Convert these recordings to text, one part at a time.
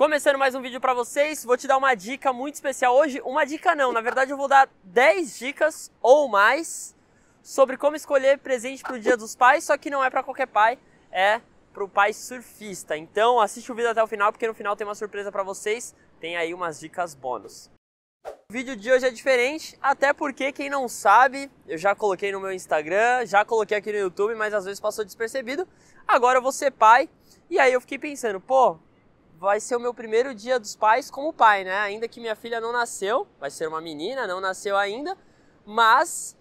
Começando mais um vídeo para vocês, vou te dar uma dica muito especial hoje. Uma dica não, na verdade eu vou dar 10 dicas ou mais sobre como escolher presente para o Dia dos Pais, só que não é para qualquer pai, é para o pai surfista. Então assiste o vídeo até o final, porque no final tem uma surpresa para vocês, tem aí umas dicas bônus. O vídeo de hoje é diferente, até porque quem não sabe, eu já coloquei no meu Instagram, já coloquei aqui no YouTube, mas às vezes passou despercebido. Agora eu vou ser pai, e aí eu fiquei pensando, pô, vai ser o meu primeiro dia dos pais como pai, né? Ainda que minha filha não nasceu, vai ser uma menina, não nasceu ainda, mas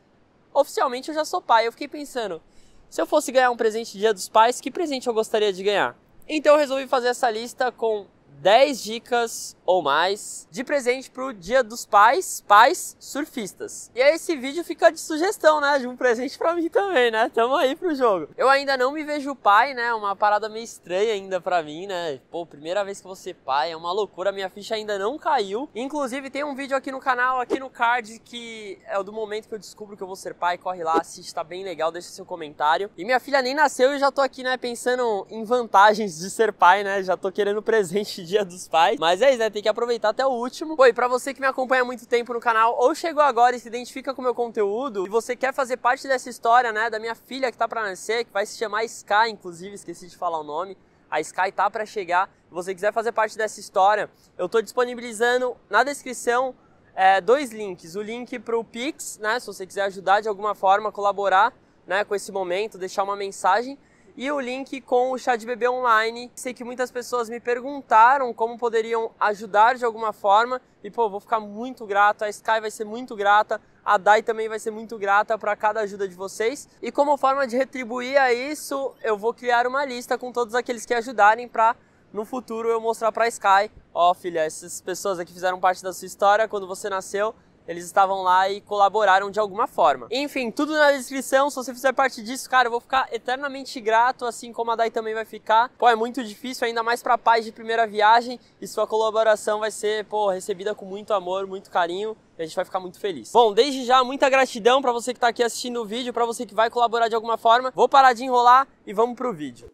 oficialmente eu já sou pai. Eu fiquei pensando, se eu fosse ganhar um presente dia dos pais, que presente eu gostaria de ganhar? Então eu resolvi fazer essa lista com 10 dicas ou mais de presente para o Dia dos Pais, pais surfistas. E aí esse vídeo fica de sugestão, né, de um presente para mim também, né? Tamo aí pro jogo. Eu ainda não me vejo pai, né? É uma parada meio estranha ainda para mim, né? Pô, primeira vez que você pai, é uma loucura, minha ficha ainda não caiu. Inclusive tem um vídeo aqui no canal, aqui no card que é o do momento que eu descubro que eu vou ser pai, corre lá, assiste, tá bem legal, deixa seu comentário. E minha filha nem nasceu e já tô aqui, né, pensando em vantagens de ser pai, né? Já tô querendo presente dia dos pais. Mas é isso, né? Tem tem que aproveitar até o último. Oi, para você que me acompanha há muito tempo no canal ou chegou agora e se identifica com o meu conteúdo e você quer fazer parte dessa história, né, da minha filha que tá para nascer, que vai se chamar Sky, inclusive, esqueci de falar o nome. A Sky tá para chegar. Se você quiser fazer parte dessa história, eu tô disponibilizando na descrição é, dois links. O link para o Pix, né, se você quiser ajudar de alguma forma, colaborar né, com esse momento, deixar uma mensagem e o link com o chá de bebê online. Sei que muitas pessoas me perguntaram como poderiam ajudar de alguma forma e pô, vou ficar muito grato, a Sky vai ser muito grata, a Dai também vai ser muito grata para cada ajuda de vocês. E como forma de retribuir a isso, eu vou criar uma lista com todos aqueles que ajudarem para no futuro eu mostrar para a Sky, ó oh, filha, essas pessoas aqui fizeram parte da sua história quando você nasceu eles estavam lá e colaboraram de alguma forma. Enfim, tudo na descrição. Se você fizer parte disso, cara, eu vou ficar eternamente grato, assim como a Dai também vai ficar. Pô, é muito difícil, ainda mais pra paz de primeira viagem. E sua colaboração vai ser, pô, recebida com muito amor, muito carinho a gente vai ficar muito feliz. Bom, desde já, muita gratidão para você que está aqui assistindo o vídeo, para você que vai colaborar de alguma forma. Vou parar de enrolar e vamos pro vídeo.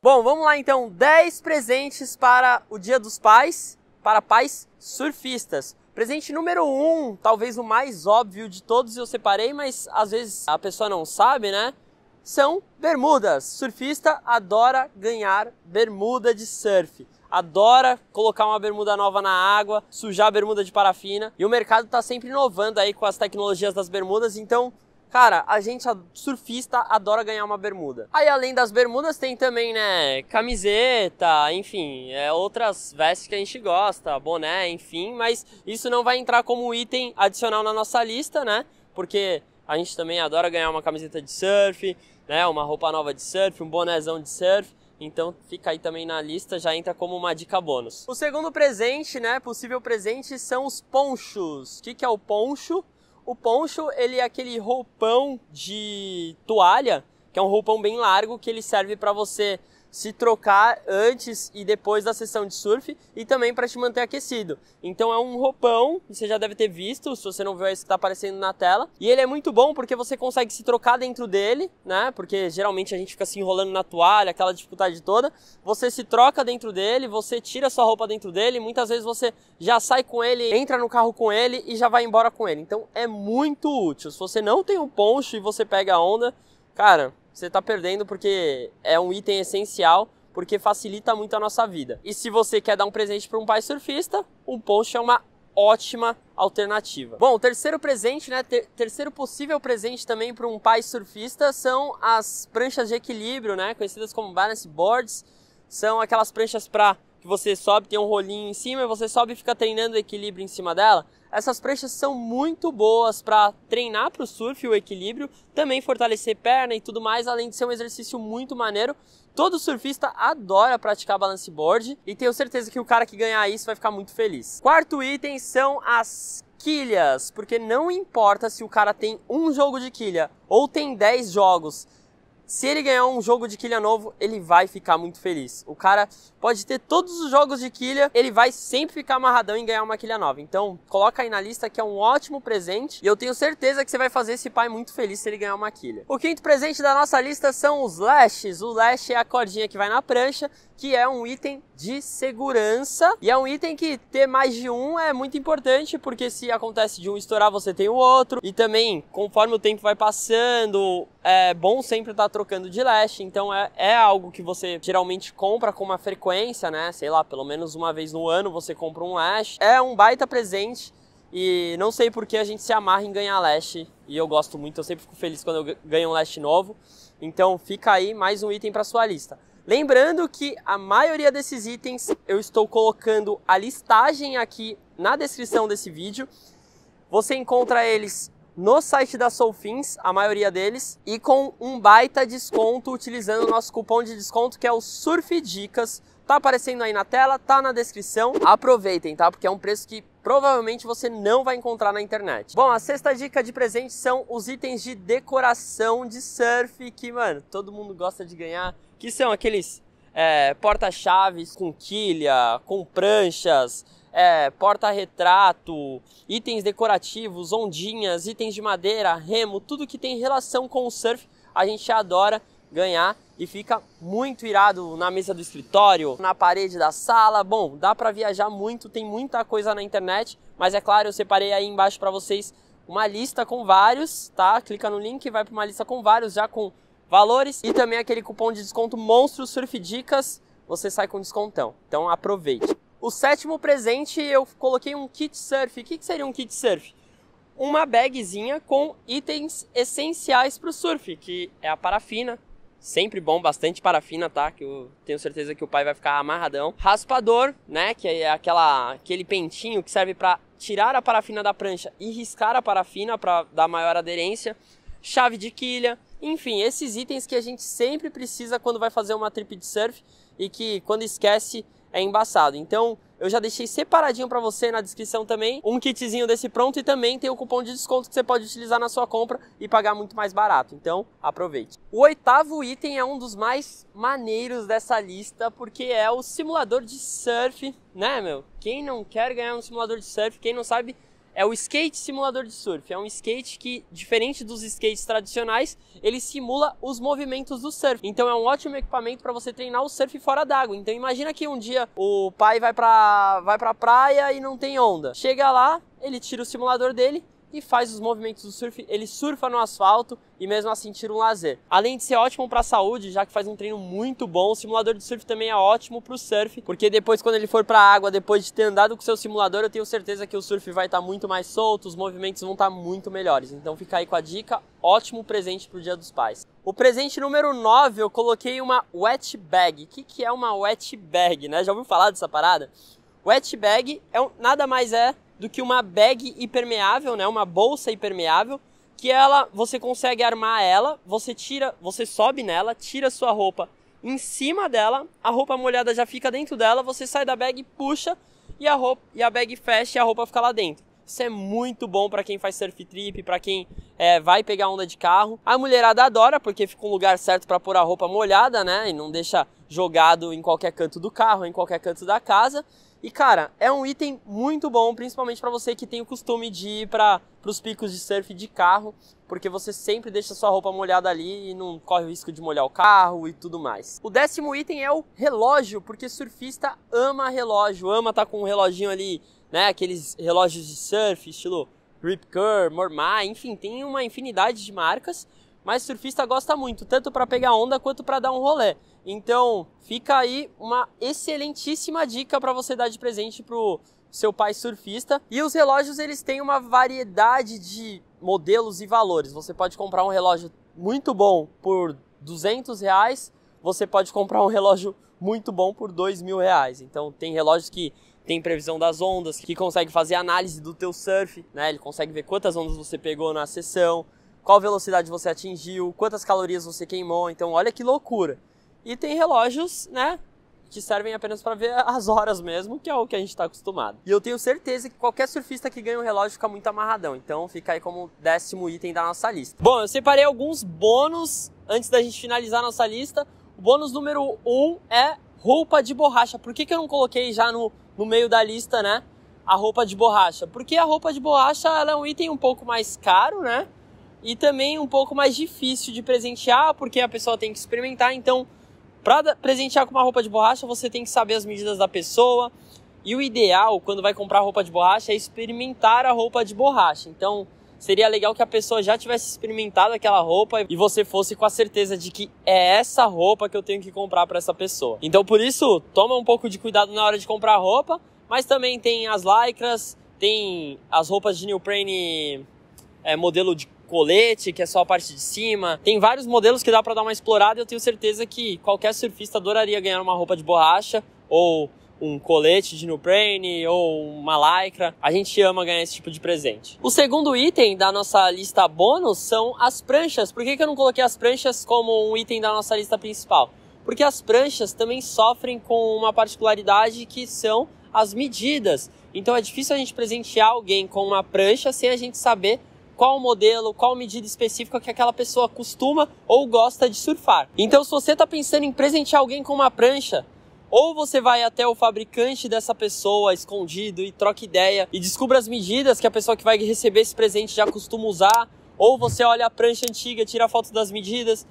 Bom, vamos lá então, 10 presentes para o Dia dos Pais, para pais surfistas. Presente número um, talvez o mais óbvio de todos, eu separei, mas às vezes a pessoa não sabe, né? São bermudas. Surfista adora ganhar bermuda de surf. Adora colocar uma bermuda nova na água, sujar a bermuda de parafina. E o mercado está sempre inovando aí com as tecnologias das bermudas, então Cara, a gente surfista adora ganhar uma bermuda. Aí além das bermudas tem também, né, camiseta, enfim, é, outras vestes que a gente gosta, boné, enfim, mas isso não vai entrar como item adicional na nossa lista, né? Porque a gente também adora ganhar uma camiseta de surf, né, uma roupa nova de surf, um bonézão de surf. Então fica aí também na lista, já entra como uma dica bônus. O segundo presente, né, possível presente, são os ponchos. O que, que é o poncho? O poncho, ele é aquele roupão de toalha, que é um roupão bem largo que ele serve para você se trocar antes e depois da sessão de surf e também para te manter aquecido. Então é um roupão, você já deve ter visto, se você não viu isso está aparecendo na tela. E ele é muito bom porque você consegue se trocar dentro dele, né? Porque geralmente a gente fica se enrolando na toalha, aquela dificuldade toda. Você se troca dentro dele, você tira sua roupa dentro dele, muitas vezes você já sai com ele, entra no carro com ele e já vai embora com ele. Então é muito útil. Se você não tem um poncho e você pega a onda, cara, você está perdendo porque é um item essencial, porque facilita muito a nossa vida. E se você quer dar um presente para um pai surfista, um post é uma ótima alternativa. Bom, o terceiro presente, né, ter, terceiro possível presente também para um pai surfista são as pranchas de equilíbrio, né, conhecidas como balance boards, são aquelas pranchas para que você sobe, tem um rolinho em cima, você sobe e fica treinando o equilíbrio em cima dela. Essas pranchas são muito boas para treinar para o surf o equilíbrio, também fortalecer perna e tudo mais, além de ser um exercício muito maneiro. Todo surfista adora praticar balance board e tenho certeza que o cara que ganhar isso vai ficar muito feliz. Quarto item são as quilhas, porque não importa se o cara tem um jogo de quilha ou tem 10 jogos, se ele ganhar um jogo de quilha novo, ele vai ficar muito feliz. O cara pode ter todos os jogos de quilha, ele vai sempre ficar amarradão em ganhar uma quilha nova. Então, coloca aí na lista que é um ótimo presente e eu tenho certeza que você vai fazer esse pai muito feliz se ele ganhar uma quilha. O quinto presente da nossa lista são os lashes. O lash é a cordinha que vai na prancha, que é um item de segurança e é um item que ter mais de um é muito importante porque se acontece de um estourar, você tem o outro e também, conforme o tempo vai passando, é bom sempre estar tá trocando de leste, então é, é algo que você geralmente compra com uma frequência, né? Sei lá, pelo menos uma vez no ano você compra um leste. É um baita presente e não sei por que a gente se amarra em ganhar leste e eu gosto muito, eu sempre fico feliz quando eu ganho um leste novo. Então fica aí mais um item para sua lista. Lembrando que a maioria desses itens eu estou colocando a listagem aqui na descrição desse vídeo. Você encontra eles no site da Soulfins, a maioria deles, e com um baita desconto utilizando o nosso cupom de desconto que é o Surf Dicas. Tá aparecendo aí na tela, tá na descrição. Aproveitem, tá? Porque é um preço que provavelmente você não vai encontrar na internet. Bom, a sexta dica de presente são os itens de decoração de surf que, mano, todo mundo gosta de ganhar, que são aqueles é, porta-chaves com quilha, com pranchas, é, porta-retrato, itens decorativos, ondinhas, itens de madeira, remo, tudo que tem relação com o surf, a gente adora ganhar e fica muito irado na mesa do escritório, na parede da sala. Bom, dá para viajar muito, tem muita coisa na internet, mas é claro, eu separei aí embaixo para vocês uma lista com vários, tá? Clica no link e vai para uma lista com vários já com valores e também aquele cupom de desconto Monstro Surf Dicas, você sai com descontão. Então aproveite. O sétimo presente eu coloquei um kit surf. O que, seria um kit surf? Uma bagzinha com itens essenciais para o surf, que é a parafina, sempre bom, bastante parafina, tá? Que eu tenho certeza que o pai vai ficar amarradão. Raspador, né? Que é aquela, aquele pentinho que serve para tirar a parafina da prancha e riscar a parafina para dar maior aderência. Chave de quilha, enfim, esses itens que a gente sempre precisa quando vai fazer uma trip de surf e que quando esquece é embaçado. Então, eu já deixei separadinho para você na descrição também um kitzinho desse pronto e também tem o cupom de desconto que você pode utilizar na sua compra e pagar muito mais barato. Então, aproveite. O oitavo item é um dos mais maneiros dessa lista porque é o simulador de surf, né, meu? Quem não quer ganhar um simulador de surf, quem não sabe é o skate simulador de surf. É um skate que, diferente dos skates tradicionais, ele simula os movimentos do surf. Então é um ótimo equipamento para você treinar o surf fora d'água. Então imagina que um dia o pai vai para vai pra praia e não tem onda. Chega lá, ele tira o simulador dele, e faz os movimentos do surf, ele surfa no asfalto e mesmo assim tira um lazer. Além de ser ótimo para a saúde, já que faz um treino muito bom, o simulador de surf também é ótimo para o surf, porque depois quando ele for para a água, depois de ter andado com seu simulador, eu tenho certeza que o surf vai estar tá muito mais solto, os movimentos vão estar tá muito melhores. Então fica aí com a dica, ótimo presente para o Dia dos Pais. O presente número 9 eu coloquei uma wet bag. O que, que é uma wet bag, né? Já ouviu falar dessa parada? Wet bag é um, nada mais é do que uma bag impermeável, né? Uma bolsa impermeável que ela, você consegue armar ela, você tira, você sobe nela, tira sua roupa em cima dela, a roupa molhada já fica dentro dela, você sai da bag, puxa e a roupa e a bag fecha e a roupa fica lá dentro. Isso é muito bom para quem faz surf trip, para quem é, vai pegar onda de carro. A mulherada adora porque fica um lugar certo para pôr a roupa molhada, né? E não deixa jogado em qualquer canto do carro, em qualquer canto da casa. E cara, é um item muito bom, principalmente para você que tem o costume de ir para os picos de surf de carro, porque você sempre deixa sua roupa molhada ali e não corre o risco de molhar o carro e tudo mais. O décimo item é o relógio, porque surfista ama relógio, ama estar tá com um reloginho ali, né, aqueles relógios de surf, estilo Rip Curl, Mormai, enfim, tem uma infinidade de marcas mas surfista gosta muito, tanto para pegar onda quanto para dar um rolê. Então, fica aí uma excelentíssima dica para você dar de presente pro seu pai surfista. E os relógios, eles têm uma variedade de modelos e valores. Você pode comprar um relógio muito bom por 200 reais, você pode comprar um relógio muito bom por 2 mil reais. Então, tem relógios que tem previsão das ondas, que consegue fazer análise do teu surf, né? Ele consegue ver quantas ondas você pegou na sessão, qual velocidade você atingiu, quantas calorias você queimou. Então, olha que loucura. E tem relógios, né? Que servem apenas para ver as horas mesmo, que é o que a gente está acostumado. E eu tenho certeza que qualquer surfista que ganha um relógio fica muito amarradão. Então fica aí como décimo item da nossa lista. Bom, eu separei alguns bônus antes da gente finalizar nossa lista. O bônus número um é roupa de borracha. Por que, que eu não coloquei já no, no meio da lista, né? A roupa de borracha. Porque a roupa de borracha é um item um pouco mais caro, né? e também um pouco mais difícil de presentear, porque a pessoa tem que experimentar. Então, para presentear com uma roupa de borracha, você tem que saber as medidas da pessoa. E o ideal, quando vai comprar roupa de borracha, é experimentar a roupa de borracha. Então, seria legal que a pessoa já tivesse experimentado aquela roupa e você fosse com a certeza de que é essa roupa que eu tenho que comprar para essa pessoa. Então, por isso, toma um pouco de cuidado na hora de comprar roupa, mas também tem as lycras, tem as roupas de neoprene é, modelo de colete, que é só a parte de cima. Tem vários modelos que dá para dar uma explorada e eu tenho certeza que qualquer surfista adoraria ganhar uma roupa de borracha ou um colete de neoprene ou uma lycra. A gente ama ganhar esse tipo de presente. O segundo item da nossa lista bônus são as pranchas. Por que, que eu não coloquei as pranchas como um item da nossa lista principal? Porque as pranchas também sofrem com uma particularidade que são as medidas. Então é difícil a gente presentear alguém com uma prancha sem a gente saber qual modelo, qual medida específica que aquela pessoa costuma ou gosta de surfar. Então, se você está pensando em presentear alguém com uma prancha, ou você vai até o fabricante dessa pessoa escondido e troca ideia e descubra as medidas que a pessoa que vai receber esse presente já costuma usar, ou você olha a prancha antiga, tira a foto das medidas,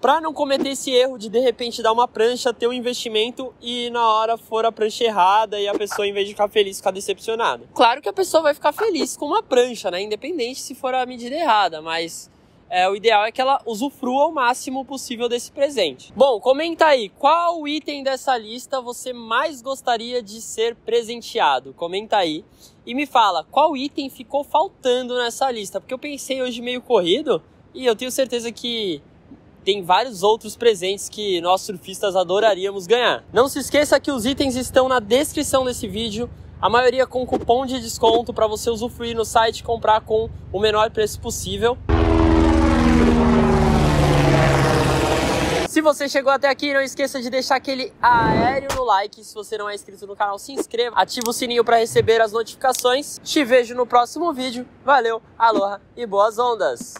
para não cometer esse erro de de repente dar uma prancha, ter um investimento e na hora for a prancha errada e a pessoa, em vez de ficar feliz, ficar decepcionada. Claro que a pessoa vai ficar feliz com uma prancha, né? Independente se for a medida errada, mas. É, o ideal é que ela usufrua o máximo possível desse presente. Bom, comenta aí qual item dessa lista você mais gostaria de ser presenteado. Comenta aí e me fala qual item ficou faltando nessa lista, porque eu pensei hoje meio corrido e eu tenho certeza que tem vários outros presentes que nós surfistas adoraríamos ganhar. Não se esqueça que os itens estão na descrição desse vídeo, a maioria com cupom de desconto para você usufruir no site e comprar com o menor preço possível. Se você chegou até aqui, não esqueça de deixar aquele aéreo no like. Se você não é inscrito no canal, se inscreva, ativa o sininho para receber as notificações. Te vejo no próximo vídeo. Valeu, aloha e boas ondas!